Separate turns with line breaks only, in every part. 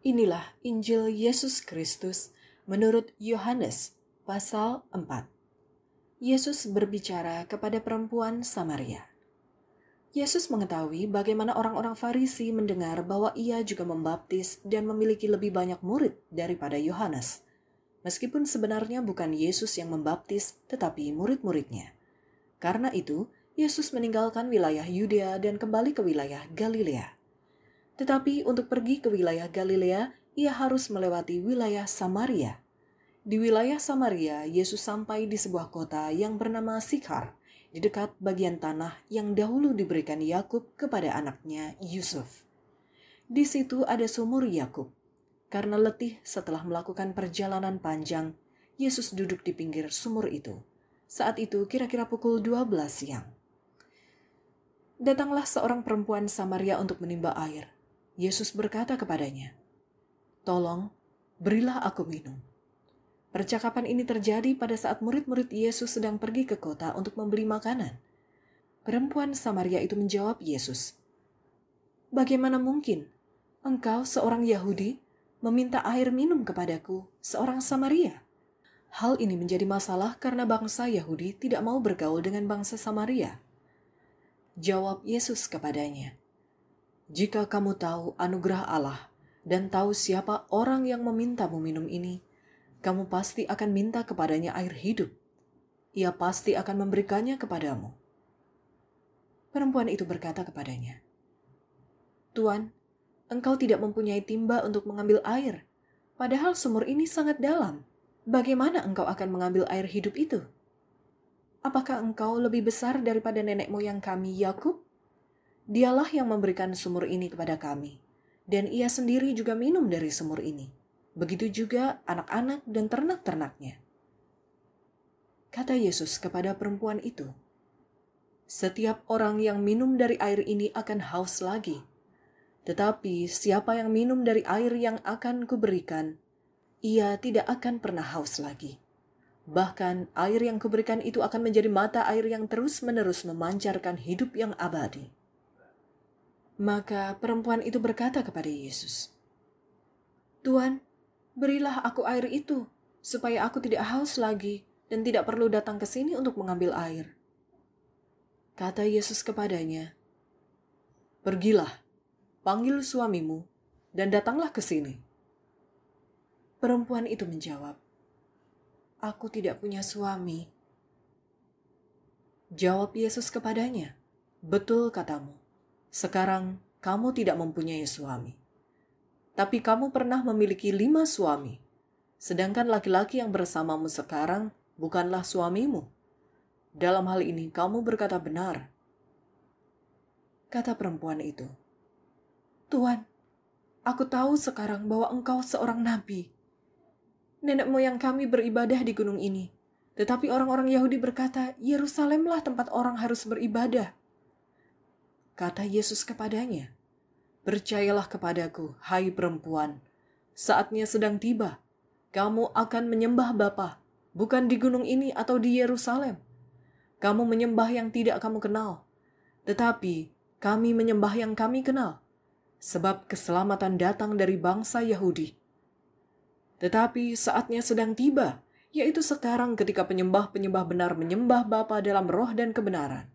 Inilah Injil Yesus Kristus menurut Yohanes pasal 4. Yesus berbicara kepada perempuan Samaria. Yesus mengetahui bagaimana orang-orang Farisi mendengar bahwa ia juga membaptis dan memiliki lebih banyak murid daripada Yohanes. Meskipun sebenarnya bukan Yesus yang membaptis, tetapi murid-muridnya. Karena itu, Yesus meninggalkan wilayah Yudea dan kembali ke wilayah Galilea. Tetapi untuk pergi ke wilayah Galilea, ia harus melewati wilayah Samaria. Di wilayah Samaria, Yesus sampai di sebuah kota yang bernama Sikhar, di dekat bagian tanah yang dahulu diberikan Yakub kepada anaknya Yusuf. Di situ ada sumur Yakub. Karena letih setelah melakukan perjalanan panjang, Yesus duduk di pinggir sumur itu. Saat itu kira-kira pukul 12 siang. Datanglah seorang perempuan Samaria untuk menimba air. Yesus berkata kepadanya, "Tolong, berilah aku minum." Percakapan ini terjadi pada saat murid-murid Yesus sedang pergi ke kota untuk membeli makanan. Perempuan Samaria itu menjawab Yesus, "Bagaimana mungkin engkau, seorang Yahudi, meminta air minum kepadaku, seorang Samaria?" Hal ini menjadi masalah karena bangsa Yahudi tidak mau bergaul dengan bangsa Samaria. Jawab Yesus kepadanya, jika kamu tahu anugerah Allah dan tahu siapa orang yang meminta meminum ini, kamu pasti akan minta kepadanya air hidup. Ia pasti akan memberikannya kepadamu. Perempuan itu berkata kepadanya, "Tuan, engkau tidak mempunyai timba untuk mengambil air, padahal sumur ini sangat dalam. Bagaimana engkau akan mengambil air hidup itu? Apakah engkau lebih besar daripada nenek moyang kami, Yakub?" Dialah yang memberikan sumur ini kepada kami, dan ia sendiri juga minum dari sumur ini. Begitu juga anak-anak dan ternak-ternaknya. Kata Yesus kepada perempuan itu, "Setiap orang yang minum dari air ini akan haus lagi, tetapi siapa yang minum dari air yang akan kuberikan, ia tidak akan pernah haus lagi." Bahkan air yang kuberikan itu akan menjadi mata air yang terus-menerus memancarkan hidup yang abadi. Maka perempuan itu berkata kepada Yesus, Tuhan, berilah aku air itu, supaya aku tidak haus lagi dan tidak perlu datang ke sini untuk mengambil air." Kata Yesus kepadanya, "Pergilah, panggil suamimu, dan datanglah ke sini." Perempuan itu menjawab, "Aku tidak punya suami." Jawab Yesus kepadanya, "Betul katamu, sekarang kamu tidak mempunyai suami, tapi kamu pernah memiliki lima suami, sedangkan laki-laki yang bersamamu sekarang bukanlah suamimu. Dalam hal ini, kamu berkata benar. Kata perempuan itu, "Tuan, aku tahu sekarang bahwa engkau seorang nabi. Nenek moyang kami beribadah di gunung ini, tetapi orang-orang Yahudi berkata, 'Yerusalemlah tempat orang harus beribadah.' Kata Yesus kepadanya, Percayalah kepadaku, hai perempuan, saatnya sedang tiba. Kamu akan menyembah Bapa, bukan di gunung ini atau di Yerusalem. Kamu menyembah yang tidak kamu kenal, tetapi kami menyembah yang kami kenal, sebab keselamatan datang dari bangsa Yahudi. Tetapi saatnya sedang tiba, yaitu sekarang ketika penyembah-penyembah benar menyembah Bapa dalam roh dan kebenaran.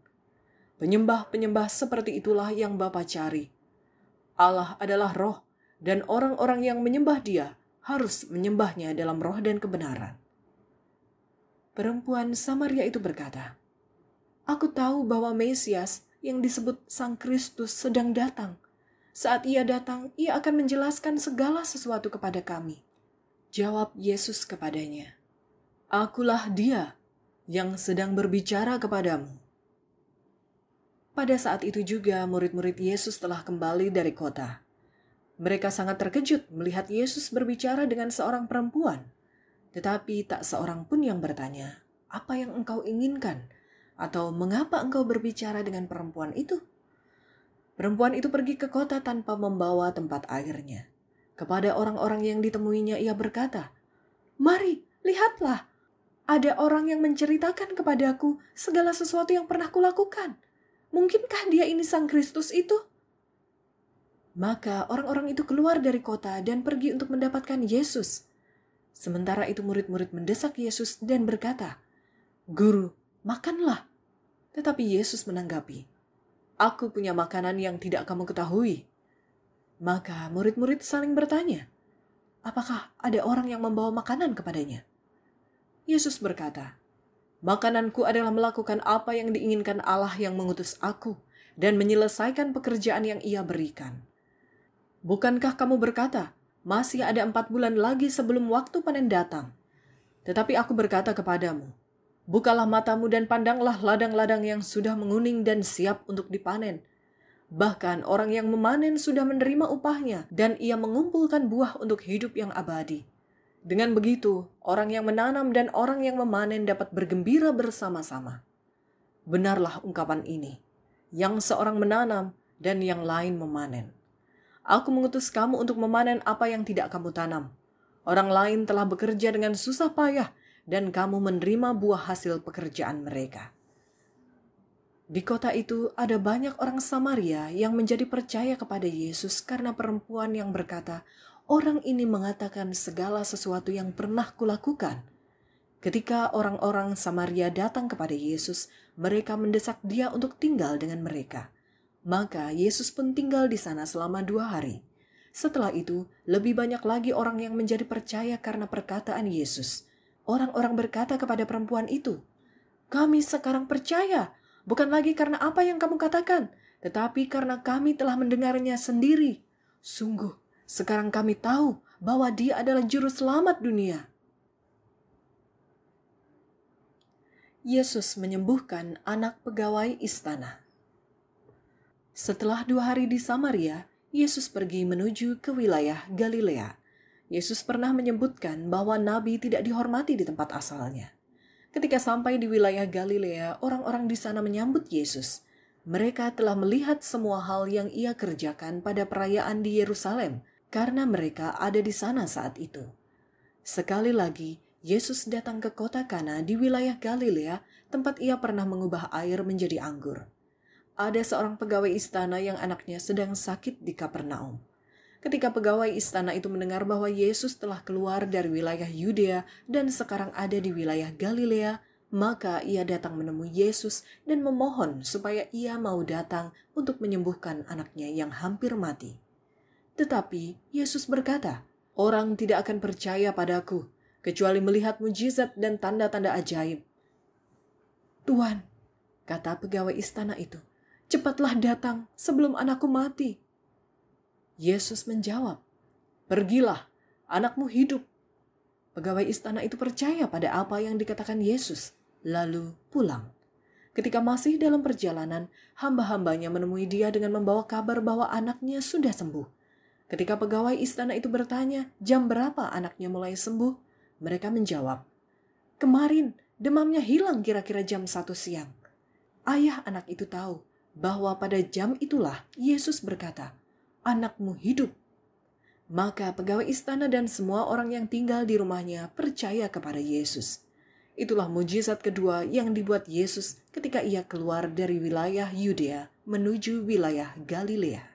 Penyembah-penyembah seperti itulah yang Bapa cari. Allah adalah roh, dan orang-orang yang menyembah dia harus menyembahnya dalam roh dan kebenaran. Perempuan Samaria itu berkata, Aku tahu bahwa Mesias yang disebut Sang Kristus sedang datang. Saat ia datang, ia akan menjelaskan segala sesuatu kepada kami. Jawab Yesus kepadanya, Akulah dia yang sedang berbicara kepadamu. Pada saat itu juga murid-murid Yesus telah kembali dari kota. Mereka sangat terkejut melihat Yesus berbicara dengan seorang perempuan, tetapi tak seorang pun yang bertanya, "Apa yang engkau inginkan?" atau "Mengapa engkau berbicara dengan perempuan itu?" Perempuan itu pergi ke kota tanpa membawa tempat airnya. Kepada orang-orang yang ditemuinya, ia berkata, "Mari, lihatlah, ada orang yang menceritakan kepadaku segala sesuatu yang pernah kulakukan." Mungkinkah dia ini sang Kristus itu? Maka orang-orang itu keluar dari kota dan pergi untuk mendapatkan Yesus. Sementara itu murid-murid mendesak Yesus dan berkata, Guru, makanlah. Tetapi Yesus menanggapi, Aku punya makanan yang tidak kamu ketahui. Maka murid-murid saling bertanya, Apakah ada orang yang membawa makanan kepadanya? Yesus berkata, Makananku adalah melakukan apa yang diinginkan Allah yang mengutus aku dan menyelesaikan pekerjaan yang ia berikan. Bukankah kamu berkata, masih ada empat bulan lagi sebelum waktu panen datang? Tetapi aku berkata kepadamu, bukalah matamu dan pandanglah ladang-ladang yang sudah menguning dan siap untuk dipanen. Bahkan orang yang memanen sudah menerima upahnya dan ia mengumpulkan buah untuk hidup yang abadi. Dengan begitu, orang yang menanam dan orang yang memanen dapat bergembira bersama-sama. Benarlah ungkapan ini, yang seorang menanam dan yang lain memanen. Aku mengutus kamu untuk memanen apa yang tidak kamu tanam. Orang lain telah bekerja dengan susah payah dan kamu menerima buah hasil pekerjaan mereka. Di kota itu ada banyak orang Samaria yang menjadi percaya kepada Yesus karena perempuan yang berkata, orang ini mengatakan segala sesuatu yang pernah kulakukan. Ketika orang-orang Samaria datang kepada Yesus, mereka mendesak dia untuk tinggal dengan mereka. Maka Yesus pun tinggal di sana selama dua hari. Setelah itu, lebih banyak lagi orang yang menjadi percaya karena perkataan Yesus. Orang-orang berkata kepada perempuan itu, "Kami sekarang percaya, bukan lagi karena apa yang kamu katakan, tetapi karena kami telah mendengarnya sendiri. Sungguh, sekarang kami tahu bahwa Dia adalah Juru Selamat dunia. Yesus menyembuhkan anak pegawai istana. Setelah dua hari di Samaria, Yesus pergi menuju ke wilayah Galilea. Yesus pernah menyebutkan bahwa nabi tidak dihormati di tempat asalnya. Ketika sampai di wilayah Galilea, orang-orang di sana menyambut Yesus. Mereka telah melihat semua hal yang ia kerjakan pada perayaan di Yerusalem, karena mereka ada di sana saat itu. Sekali lagi, Yesus datang ke kota Kana di wilayah Galilea, tempat ia pernah mengubah air menjadi anggur. Ada seorang pegawai istana yang anaknya sedang sakit di Kapernaum. Ketika pegawai istana itu mendengar bahwa Yesus telah keluar dari wilayah Yudea dan sekarang ada di wilayah Galilea, maka ia datang menemui Yesus dan memohon supaya ia mau datang untuk menyembuhkan anaknya yang hampir mati. Tetapi Yesus berkata, "Orang tidak akan percaya padaku kecuali melihat mujizat dan tanda-tanda ajaib." "Tuhan," kata pegawai istana itu, "cepatlah datang sebelum anakku mati." Yesus menjawab, "Pergilah, anakmu hidup." Pegawai istana itu percaya pada apa yang dikatakan Yesus, lalu pulang. Ketika masih dalam perjalanan, hamba-hambanya menemui dia dengan membawa kabar bahwa anaknya sudah sembuh. Ketika pegawai istana itu bertanya jam berapa anaknya mulai sembuh, mereka menjawab, Kemarin demamnya hilang kira-kira jam satu siang. Ayah anak itu tahu bahwa pada jam itulah Yesus berkata, Anakmu hidup. Maka pegawai istana dan semua orang yang tinggal di rumahnya percaya kepada Yesus. Itulah mujizat kedua yang dibuat Yesus ketika ia keluar dari wilayah Yudea menuju wilayah Galilea.